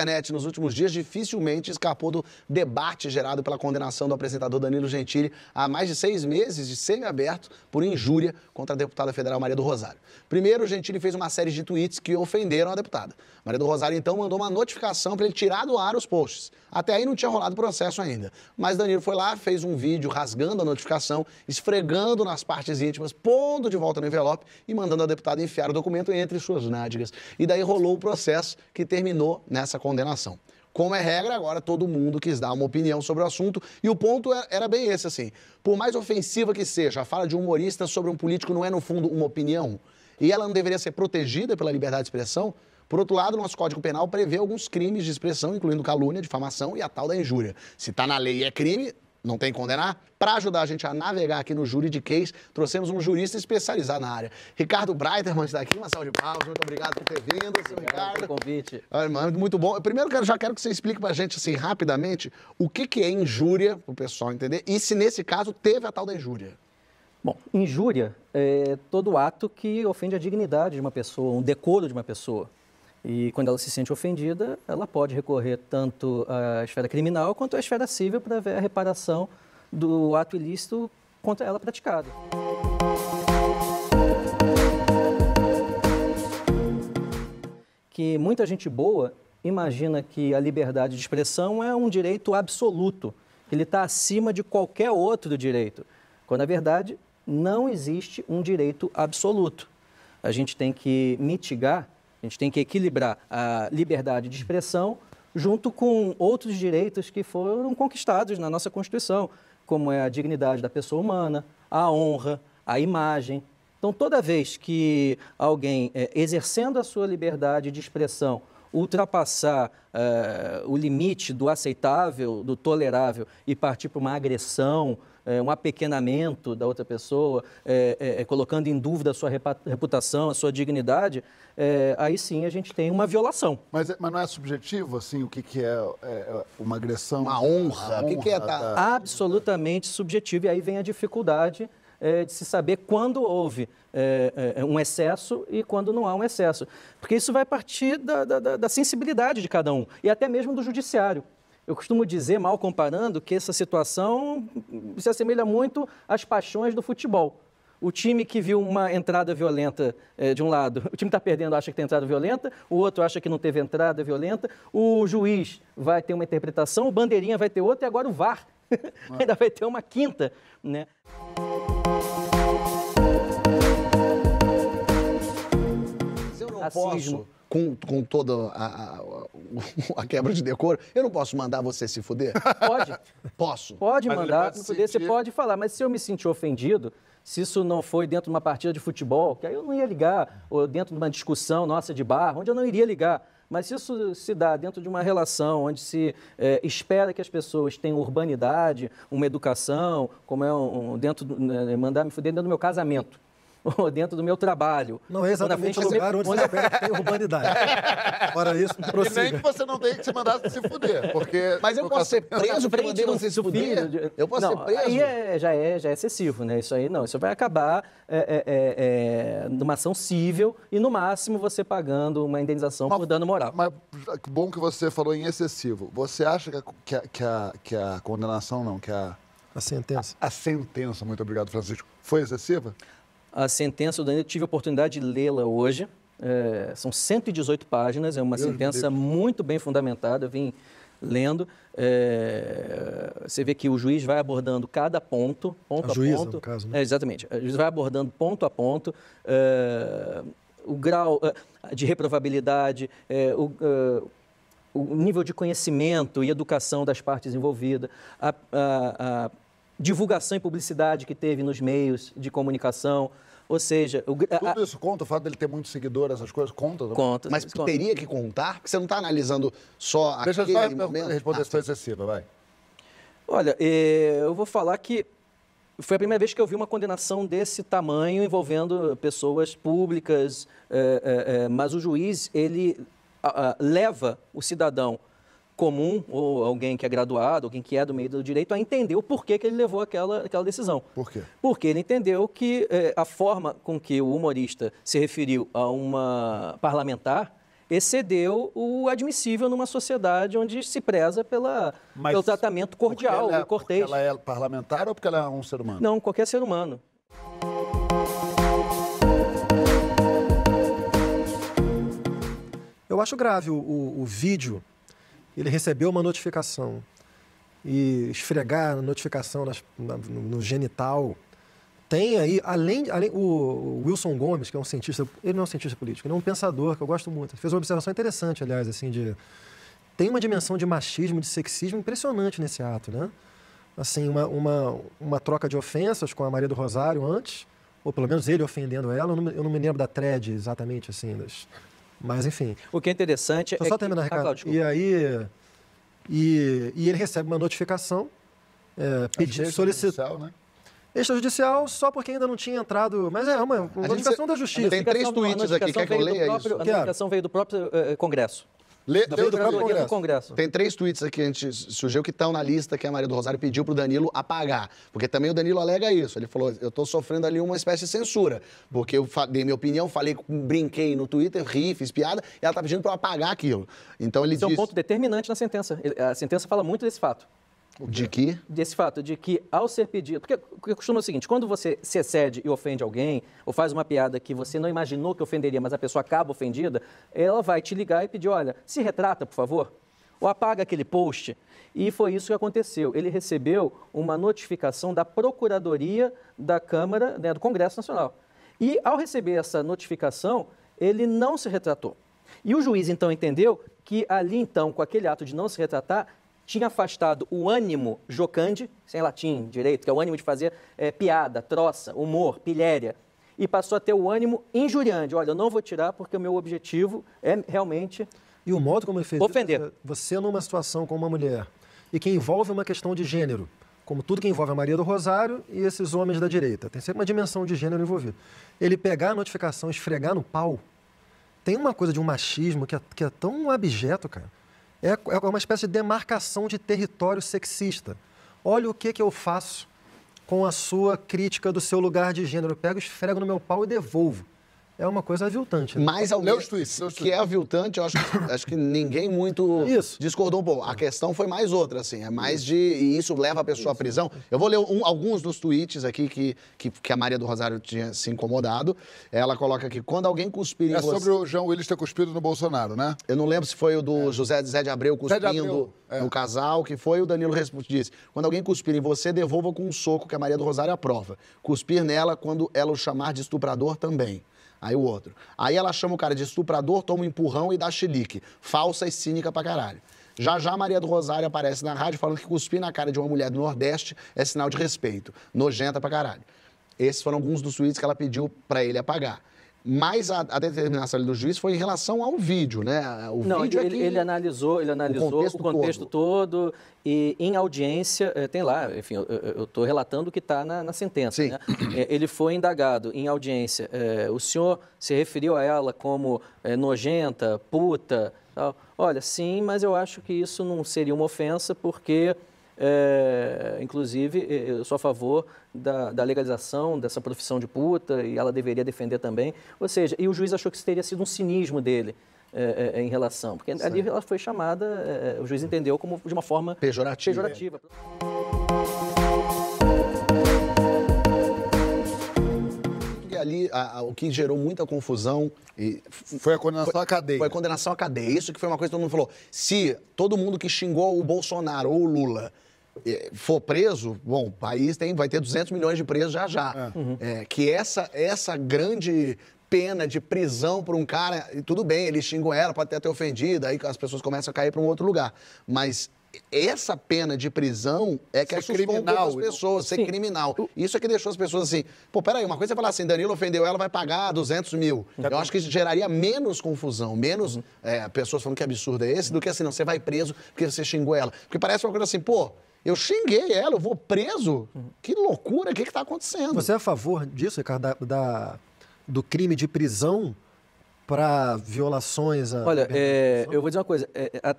internet nos últimos dias dificilmente escapou do debate gerado pela condenação do apresentador Danilo Gentili a mais de seis meses de semiaberto por injúria contra a deputada federal Maria do Rosário. Primeiro, Gentili fez uma série de tweets que ofenderam a deputada. Maria do Rosário então mandou uma notificação para ele tirar do ar os posts. Até aí não tinha rolado processo ainda. Mas Danilo foi lá, fez um vídeo rasgando a notificação, esfregando nas partes íntimas, pondo de volta no envelope e mandando a deputada enfiar o documento entre suas nádegas. E daí rolou o processo que terminou nessa condenação condenação. Como é regra, agora todo mundo quis dar uma opinião sobre o assunto e o ponto é, era bem esse, assim. Por mais ofensiva que seja, a fala de um humorista sobre um político não é, no fundo, uma opinião e ela não deveria ser protegida pela liberdade de expressão, por outro lado, nosso Código Penal prevê alguns crimes de expressão, incluindo calúnia, difamação e a tal da injúria. Se está na lei e é crime, não tem que condenar. Para ajudar a gente a navegar aqui no júri de Juridiquês, trouxemos um jurista especializado na área. Ricardo Breiterman está aqui, uma salva de palmas. Muito obrigado por ter vindo, seu obrigado Ricardo. convite. Muito bom. Eu primeiro, já quero que você explique para a gente, assim, rapidamente, o que, que é injúria, para o pessoal entender, e se nesse caso teve a tal da injúria. Bom, injúria é todo ato que ofende a dignidade de uma pessoa, um decoro de uma pessoa. E quando ela se sente ofendida, ela pode recorrer tanto à esfera criminal quanto à esfera civil para ver a reparação do ato ilícito contra ela praticado. Que muita gente boa imagina que a liberdade de expressão é um direito absoluto, que ele está acima de qualquer outro direito, quando na verdade não existe um direito absoluto. A gente tem que mitigar a gente tem que equilibrar a liberdade de expressão junto com outros direitos que foram conquistados na nossa Constituição, como é a dignidade da pessoa humana, a honra, a imagem. Então, toda vez que alguém, é, exercendo a sua liberdade de expressão, ultrapassar é, o limite do aceitável, do tolerável e partir para uma agressão, é, um apequenamento da outra pessoa, é, é, é colocando em dúvida a sua reputação, a sua dignidade, é, aí sim a gente tem uma violação. Mas, mas não é subjetivo, assim, o que, que é, uma agressão? Uma honra? honra o que, que é? Da... Absolutamente subjetivo, e aí vem a dificuldade de se saber quando houve é, é, um excesso e quando não há um excesso. Porque isso vai partir da, da, da sensibilidade de cada um e até mesmo do judiciário. Eu costumo dizer, mal comparando, que essa situação se assemelha muito às paixões do futebol. O time que viu uma entrada violenta é, de um lado, o time está perdendo, acha que tem entrada violenta, o outro acha que não teve entrada violenta, o juiz vai ter uma interpretação, o bandeirinha vai ter outra e agora o VAR ah. ainda vai ter uma quinta, né? Eu não Racismo. posso com, com toda a, a, a, quebra de decoro, eu não posso mandar você se fuder? Pode. Posso. Pode mas mandar, pode fuder, sentir... você pode falar, mas se eu me sentir ofendido, se isso não foi dentro de uma partida de futebol, que aí eu não ia ligar, ou dentro de uma discussão nossa de bar, onde eu não iria ligar. Mas se isso se dá dentro de uma relação onde se é, espera que as pessoas tenham urbanidade, uma educação, como é um, dentro do, né, mandar me fuder dentro do meu casamento. dentro do meu trabalho. Não é exatamente o lugar onde a pega tem urbanidade. Fora isso, prossiga. E nem que você não tenha que se mandar se fuder, porque... Mas eu posso ser preso porque mandei você se fuder? Eu posso não, ser preso? Aí é, já, é, já é excessivo, né? Isso aí não, isso vai acabar é, é, é, é numa ação civil e, no máximo, você pagando uma indenização mas, por dano moral. Mas bom que você falou em excessivo. Você acha que a, que a, que a, que a condenação, não, que a... A sentença. A, a sentença, muito obrigado, Francisco. Foi excessiva? a sentença eu Danilo, tive a oportunidade de lê-la hoje. É, são 118 páginas, é uma Meu sentença Deus. muito bem fundamentada. Eu vim lendo. É, você vê que o juiz vai abordando cada ponto, ponto a, a juíza, ponto. No caso, né? é, exatamente. O juiz vai abordando ponto a ponto. É, o grau é, de reprovabilidade, é, o, é, o nível de conhecimento e educação das partes envolvidas, a, a, divulgação e publicidade que teve nos meios de comunicação. Ou seja, o... tudo isso conta, o fato dele ter muitos seguidores, essas coisas, conta? Conta. Mas conta. teria que contar? Porque você não está analisando só Deixa aquele Deixa eu só momento. responder ah, essa excessiva, vai. Olha, eh, eu vou falar que foi a primeira vez que eu vi uma condenação desse tamanho envolvendo pessoas públicas, eh, eh, mas o juiz, ele leva o cidadão comum, ou alguém que é graduado, alguém que é do meio do direito, a entender o porquê que ele levou aquela, aquela decisão. Por quê? Porque ele entendeu que eh, a forma com que o humorista se referiu a uma parlamentar excedeu o admissível numa sociedade onde se preza pela, Mas pelo tratamento cordial é e cortês. Porque ela é parlamentar ou porque ela é um ser humano? Não, qualquer ser humano. Eu acho grave o, o, o vídeo ele recebeu uma notificação e esfregar a notificação nas, na, no, no, genital. Tem aí, além, além o, o, Wilson Gomes, que é um cientista, ele não é um cientista político, ele é um pensador que eu gosto muito. Fez uma observação interessante, aliás, assim, de tem uma dimensão de machismo, de sexismo impressionante nesse ato, né? Assim, uma, uma, uma troca de ofensas com a Maria do Rosário antes, ou pelo menos ele ofendendo ela, eu não, eu não me lembro da thread exatamente, assim, das, mas, enfim. O que é interessante então, é. Só que... terminar, ah, Ricardo. Ah, claro, e aí. E, e ele recebe uma notificação é, pedindo, é solicitando. Né? Extrajudicial só porque ainda não tinha entrado. Mas é uma, uma notificação gente, da justiça. Tem três tweets aqui, quer que eu leia próprio, isso? A notificação veio do próprio uh, Congresso. Lê, do, do, do, Congresso. do Congresso. Tem três tweets aqui que a gente surgiu que estão na lista que a Maria do Rosário pediu para o Danilo apagar. Porque também o Danilo alega isso. Ele falou: eu estou sofrendo ali uma espécie de censura. Porque eu dei minha opinião, falei, brinquei no Twitter, ri, fiz piada, e ela está pedindo para eu apagar aquilo. Então ele Esse diz... é um ponto determinante na sentença. A sentença fala muito desse fato. De que? Desse fato, de que ao ser pedido. Porque, porque costuma o seguinte: quando você se excede e ofende alguém, ou faz uma piada que você não imaginou que ofenderia, mas a pessoa acaba ofendida, ela vai te ligar e pedir: olha, se retrata, por favor, ou apaga aquele post. E foi isso que aconteceu. Ele recebeu uma notificação da Procuradoria da Câmara, né, do Congresso Nacional. E ao receber essa notificação, ele não se retratou. E o juiz então entendeu que ali então, com aquele ato de não se retratar, tinha afastado o ânimo jocante, sem latim direito, que é o ânimo de fazer é, piada, troça, humor, pilhéria, e passou a ter o ânimo injuriante. Olha, eu não vou tirar porque o meu objetivo é realmente. E o modo como ele fez ofender. Isso, eh, você numa situação com uma mulher e que envolve uma questão de gênero, como tudo que envolve a Maria do Rosário e esses homens da direita. Tem sempre uma dimensão de gênero envolvida. Ele pegar a notificação, esfregar no pau, tem uma coisa de um machismo que é, que é tão abjeto, cara. É, é, uma espécie de demarcação de território sexista. Olha o que, que eu faço com a sua crítica do seu lugar de gênero. Eu pego, esfrego no meu pau e devolvo é uma coisa aviltante. Né? Mas alguém Leus tweets, que é aviltante, eu acho, acho que ninguém muito isso. discordou um pouco. A questão foi mais outra, assim, é mais de... E isso leva a pessoa isso. à prisão. Eu vou ler um, alguns dos tweets aqui que, que, que, a Maria do Rosário tinha se incomodado. Ela coloca aqui, quando alguém cuspir em é você... É sobre o João Willis ter cuspido no Bolsonaro, né? Eu não lembro se foi o do é. José Zé de Abreu cuspindo... Abreu. É. No casal, que foi o Danilo Resputi disse: quando alguém cuspir em você, devolva com um soco que a Maria do Rosário aprova. Cuspir nela quando ela o chamar de estuprador também. Aí o outro. Aí ela chama o cara de estuprador, toma um empurrão e dá chilique. Falsa e cínica pra caralho. Já já Maria do Rosário aparece na rádio falando que cuspir na cara de uma mulher do Nordeste é sinal de respeito. Nojenta pra caralho. Esses foram alguns dos tweets que ela pediu para ele apagar. Mas a, a, determinação do juiz foi em relação ao vídeo, né? O Não, vídeo é ele, é que... ele analisou, ele analisou o contexto, o contexto todo. todo. e em audiência, eh, tem lá, enfim, eu estou relatando o que está na, na, sentença. Né? Eh, ele foi indagado em audiência. É, o senhor se referiu a ela como é, nojenta, puta. Tal. Olha, sim, mas eu acho que isso não seria uma ofensa porque é, inclusive, eu sou a favor da, da, legalização dessa profissão de puta e ela deveria defender também. Ou seja, e o juiz achou que isso teria sido um cinismo dele. É, é, em relação, porque certo. ali ela foi chamada, é, é, o juiz entendeu como de uma forma pejorativa. pejorativa. ali a, a, o que gerou muita confusão. E foi a condenação foi, à cadeia. Foi a condenação à cadeia. Isso que foi uma coisa que todo mundo falou. Se todo mundo que xingou o Bolsonaro ou o Lula é, for preso, bom, o país tem, vai ter 200 milhões de presos já já. É. Uhum. É, que essa, essa grande pena de prisão para um cara, e tudo bem, ele xingou ela, pode até ter ofendido, aí as pessoas começam a cair para um outro lugar. Mas essa pena de prisão é que ser criminal, as então. pessoas, ser Sim. criminal. Isso é que deixou as pessoas assim, pô, peraí, uma coisa é falar assim, Danilo ofendeu ela, vai pagar 200 mil. Eu acho que geraria menos confusão, menos uhum. é, pessoas falando que absurdo é esse, do que assim, não, você vai preso porque você xingou ela. Porque parece uma coisa assim, pô, eu xinguei ela, eu vou preso. Que loucura, o que está acontecendo? Você é a favor disso, Ricardo, da, da, do crime de prisão para violações? A... Olha, é, eu vou dizer uma coisa. É, é, a,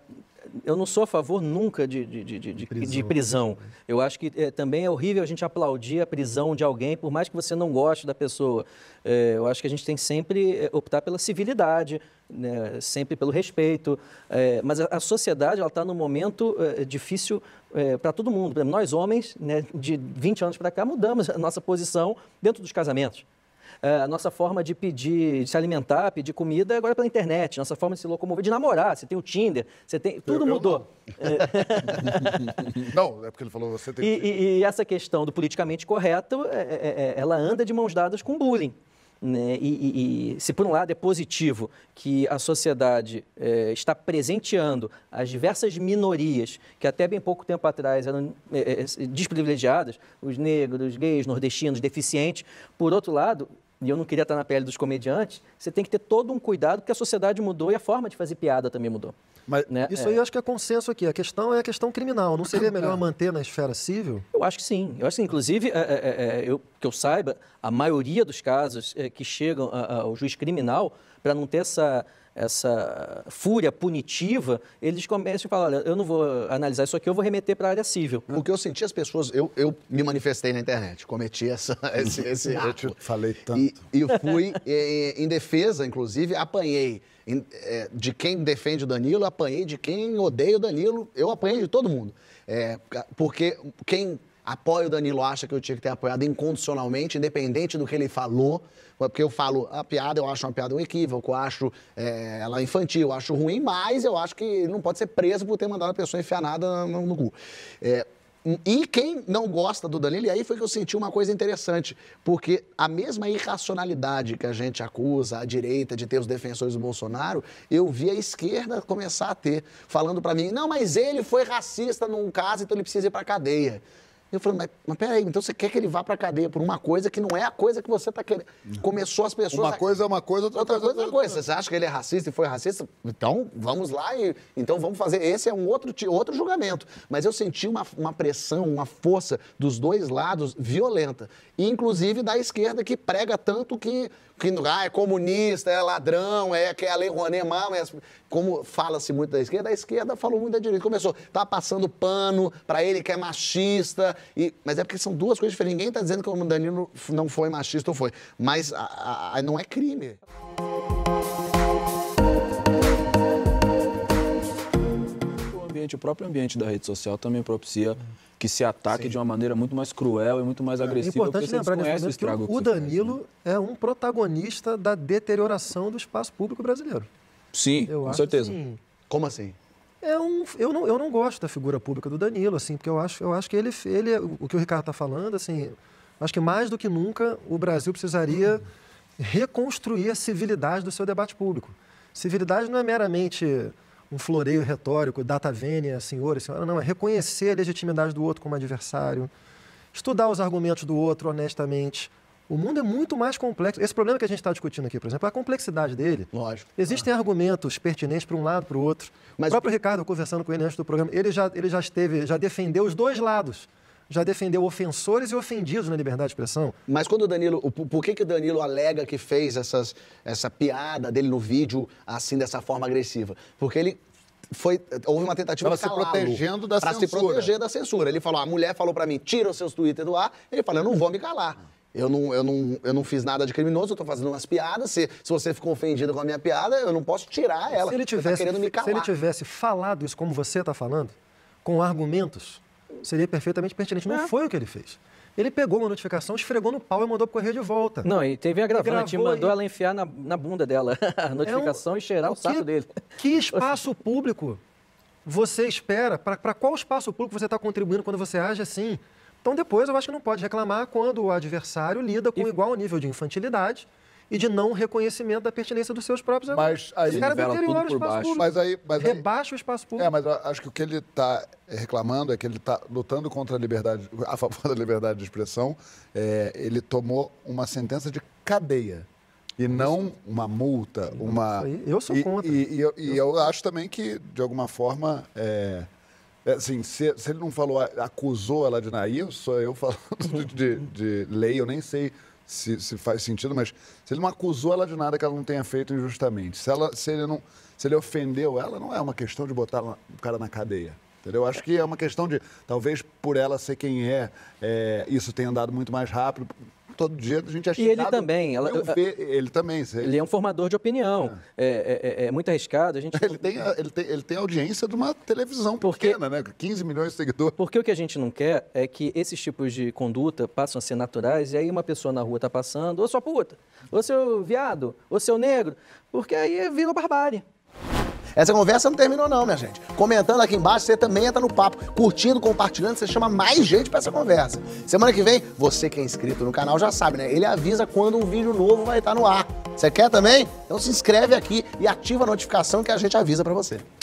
eu não sou a favor nunca de, de, de, de prisão. prisão. Né? Eu acho que é, também é horrível a gente aplaudir a prisão de alguém, por mais que você não goste da pessoa. É, eu acho que a gente tem que sempre é, optar pela civilidade, né, sempre pelo respeito. É, mas a, a sociedade está num momento é, difícil para todo mundo. Nós, homens, né, de 20 anos para cá, mudamos a nossa posição dentro dos casamentos. Eh, a nossa forma de pedir, de se alimentar, pedir comida é agora é pela internet, nossa forma de se locomover, de namorar, você tem o Tinder, você tem. Tudo eu, eu mudou. Não. É. não. é porque ele falou você tem. E, e, e essa questão do politicamente correto, é, é, é, ela anda de mãos dadas com bullying. Né? E, e, e, se por um lado é positivo que a sociedade é, está presenteando as diversas minorias que até bem pouco tempo atrás eram é, é, desprivilegiadas, os negros, gays, nordestinos, deficientes, por outro lado, e eu não queria estar na pele dos comediantes, você tem que ter todo um cuidado, porque a sociedade mudou e a forma de fazer piada também mudou. Mas né? isso é. aí eu acho que é consenso aqui. A questão é a questão criminal. Não seria é. melhor é. manter na esfera civil? Eu acho que sim. Eu acho que, inclusive, é, é, é eu, que eu saiba, a maioria dos casos que chegam a, a, ao juiz criminal, para não ter essa essa fúria punitiva, eles começam a falar, olha, eu não vou analisar isso aqui, eu vou remeter para a área civil. O que eu senti as pessoas, eu, eu me manifestei na internet, cometi essa, esse, esse ah, Eu te falei tanto. E, e fui em, em defesa, inclusive, apanhei é, de quem defende o Danilo, apanhei de quem odeia o Danilo, eu apanhei de todo mundo. É, porque quem apoio o Danilo, acha que eu tinha que ter apoiado incondicionalmente, independente do que ele falou, porque eu falo a piada, eu acho uma piada um equívoco, eu acho é, ela é infantil, eu acho ruim, mas eu acho que não pode ser preso por ter mandado a pessoa enfiar nada no, no cu. É, e quem não gosta do Danilo, e aí foi que eu senti uma coisa interessante, porque a mesma irracionalidade que a gente acusa a direita de ter os defensores do Bolsonaro, eu vi a esquerda começar a ter, falando para mim, não, mas ele foi racista num caso, então ele precisa ir para cadeia. Eu falei, mas, mas peraí, então você quer que ele vá para cadeia por uma coisa que não é a coisa que você está querendo. Uhum. Começou as pessoas. Uma a... coisa é uma coisa, outra, outra coisa é, é outra coisa. Você acha que ele é racista e foi racista? Então vamos lá e. Então vamos fazer. Esse é um outro, outro julgamento. Mas eu senti uma, uma pressão, uma força dos dois lados violenta. E, inclusive da esquerda que prega tanto que que ah, é comunista, é ladrão, é que é a Lei Rouanet mal, é, assim. como fala-se muito da esquerda, a esquerda falou muito da direita. Começou, tá passando pano para ele que é machista, e, mas é porque são duas coisas diferentes. Ninguém está dizendo que o Danilo não foi machista ou foi, mas a, a, não é crime. O, ambiente, o próprio ambiente da rede social também propicia que se ataque Sim. de uma maneira muito mais cruel e muito mais é agressiva. É importante lembrar nesse momento que o, que o Danilo faz, né? é um protagonista da deterioração do espaço público brasileiro. Sim, eu com certeza. Assim, Como assim? É um, eu, não, eu não gosto da figura pública do Danilo, assim, porque eu acho, eu acho que ele, ele, o que o Ricardo está falando, assim, acho que mais do que nunca o Brasil precisaria reconstruir a civilidade do seu debate público. Civilidade não é meramente um floreio retórico, data vênia, senhor e senhora. Não, é reconhecer a legitimidade do outro como adversário, estudar os argumentos do outro honestamente. O mundo é muito mais complexo. Esse problema que a gente está discutindo aqui, por exemplo, é a complexidade dele. Lógico. Existem ah. argumentos pertinentes para um lado, para o outro. Mas... O próprio Ricardo, conversando com ele antes do programa, ele já, ele já esteve, já defendeu os dois lados já defendeu ofensores e ofendidos na liberdade de expressão. Mas quando o Danilo. Por que, que o Danilo alega que fez essas, essa piada dele no vídeo, assim, dessa forma agressiva? Porque ele foi, houve uma tentativa para se protegendo da pra censura. se proteger da censura. Ele falou, a mulher falou para mim, tira os seus Twitter do ar. Ele falou, eu não vou me calar. Eu não, eu, não, eu não fiz nada de criminoso, eu tô fazendo umas piadas. Se, se você ficou ofendido com a minha piada, eu não posso tirar ela. Tá se ele tivesse, tá querendo me calar. Se ele tivesse falado isso como você está falando, com argumentos, seria perfeitamente pertinente. Não é. foi o que ele fez. Ele pegou uma notificação, esfregou no pau e mandou correr de volta. Não, e teve agravante, e mandou e... ela enfiar na, na bunda dela a notificação é um... e cheirar o, o saco que... dele. Que espaço público você espera? Para qual espaço público você está contribuindo quando você age assim? Então, depois, eu acho que não pode reclamar quando o adversário lida com e... igual nível de infantilidade e de não reconhecimento da pertinência dos seus próprios mas aí, Esse cara deteriora o espaço público. Mas aí, mas aí, rebaixa o espaço público. É, mas acho que o que ele está reclamando é que ele está lutando contra a liberdade, a favor da liberdade de expressão. É, ele tomou uma sentença de cadeia e não uma multa, uma. Eu sou contra. E, e, e, eu, e eu, acho também que, de alguma forma, é, é assim, se, se ele não falou, ah, acusou ela de eu sou eu falando de, de, de lei, eu nem sei se, se faz sentido, mas se ele não acusou ela de nada que ela não tenha feito injustamente, se, ela, se, ele, não, se ele ofendeu ela, não é uma questão de botar o cara na cadeia. Entendeu? Acho que é uma questão de, talvez por ela ser quem é, é isso tenha andado muito mais rápido, todo dia a gente é E ele também. Ela, ver, ele também. Sei. Ele é um formador de opinião. É, é, é, é, é muito arriscado. A gente... ele, tem, ele, tem, ele tem audiência de uma televisão porque, pequena, né? 15 milhões de seguidores. Porque o que a gente não quer é que esses tipos de conduta passem a ser naturais e aí uma pessoa na rua está passando, ô sua puta, ô seu viado, ô seu negro, porque aí vira barbárie. Essa conversa não terminou não, minha gente. Comentando aqui embaixo, você também entra no papo. Curtindo, compartilhando, você chama mais gente para essa conversa. Semana que vem, você que é inscrito no canal já sabe, né? Ele avisa quando um vídeo novo vai estar no ar. Você quer também? Então se inscreve aqui e ativa a notificação que a gente avisa para você.